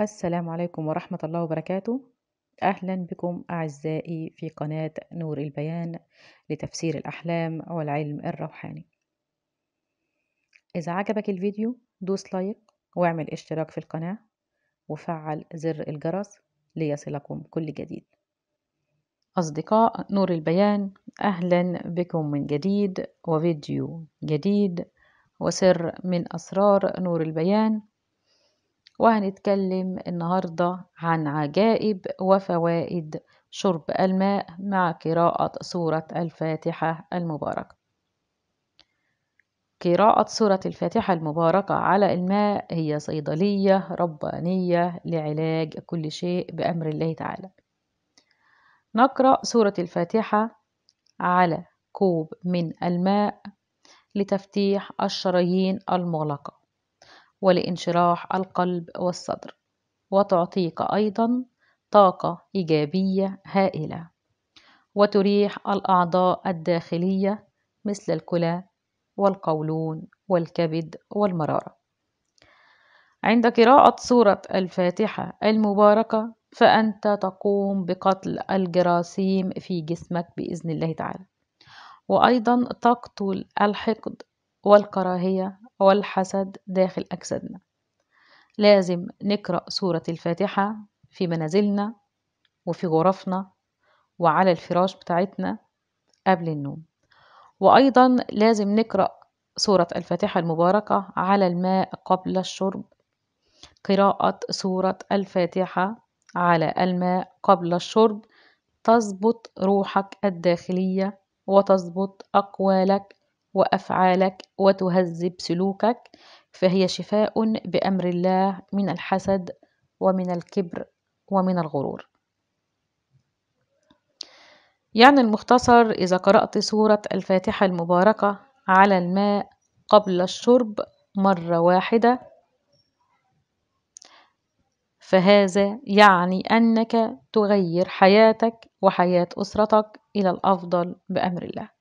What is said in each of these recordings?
السلام عليكم ورحمة الله وبركاته أهلا بكم أعزائي في قناة نور البيان لتفسير الأحلام والعلم الروحاني إذا عجبك الفيديو دوس لايك واعمل اشتراك في القناة وفعل زر الجرس ليصلكم كل جديد أصدقاء نور البيان أهلا بكم من جديد وفيديو جديد وسر من أسرار نور البيان وهنتكلم النهاردة عن عجائب وفوائد شرب الماء مع قراءة سورة الفاتحة المباركة قراءة سورة الفاتحة المباركة على الماء هي صيدلية ربانية لعلاج كل شيء بأمر الله تعالى نقرأ سورة الفاتحة على كوب من الماء لتفتيح الشرايين المغلقة ولانشراح القلب والصدر وتعطيك ايضا طاقه ايجابيه هائله وتريح الاعضاء الداخليه مثل الكلى والقولون والكبد والمراره عند قراءه سوره الفاتحه المباركه فانت تقوم بقتل الجراثيم في جسمك باذن الله تعالى وايضا تقتل الحقد والكراهية والحسد داخل أجسادنا لازم نقرأ سورة الفاتحة في منازلنا وفي غرفنا وعلى الفراش بتاعتنا قبل النوم وأيضا لازم نقرأ سورة الفاتحة المباركة على الماء قبل الشرب قراءة سورة الفاتحة على الماء قبل الشرب تظبط روحك الداخلية وتظبط أقوالك وأفعالك وتهذب سلوكك فهي شفاء بأمر الله من الحسد ومن الكبر ومن الغرور يعني المختصر إذا قرأت سورة الفاتحة المباركة على الماء قبل الشرب مرة واحدة فهذا يعني أنك تغير حياتك وحياة أسرتك إلى الأفضل بأمر الله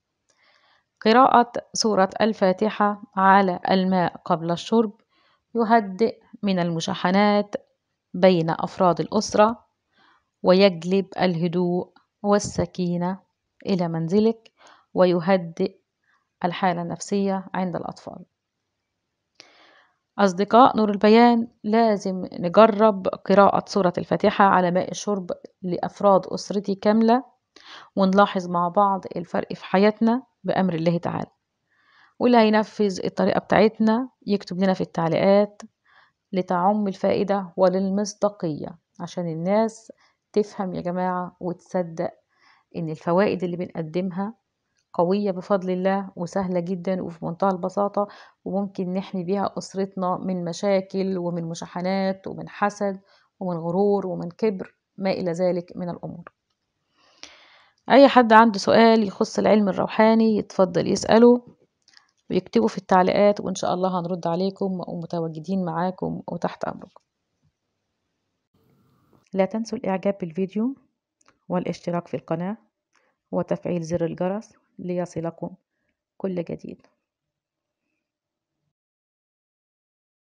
قراءة سورة الفاتحة على الماء قبل الشرب يهدئ من المشاحنات بين أفراد الأسرة ويجلب الهدوء والسكينة إلى منزلك ويهدئ الحالة النفسية عند الأطفال أصدقاء نور البيان لازم نجرب قراءة سورة الفاتحة على ماء الشرب لأفراد أسرتي كاملة ونلاحظ مع بعض الفرق في حياتنا بأمر الله تعالى واللي هينفذ الطريقة بتاعتنا يكتب لنا في التعليقات لتعم الفائدة وللمصداقية عشان الناس تفهم يا جماعة وتصدق إن الفوائد اللي بنقدمها قوية بفضل الله وسهلة جدا وفي منتهى البساطة وممكن نحمي بيها أسرتنا من مشاكل ومن مشاحنات ومن حسد ومن غرور ومن كبر ما إلى ذلك من الأمور أي حد عنده سؤال يخص العلم الروحاني يتفضل يسأله ويكتبه في التعليقات وإن شاء الله هنرد عليكم ومتواجدين معاكم وتحت أمركم لا تنسوا الإعجاب بالفيديو والاشتراك في القناة وتفعيل زر الجرس ليصلكم كل جديد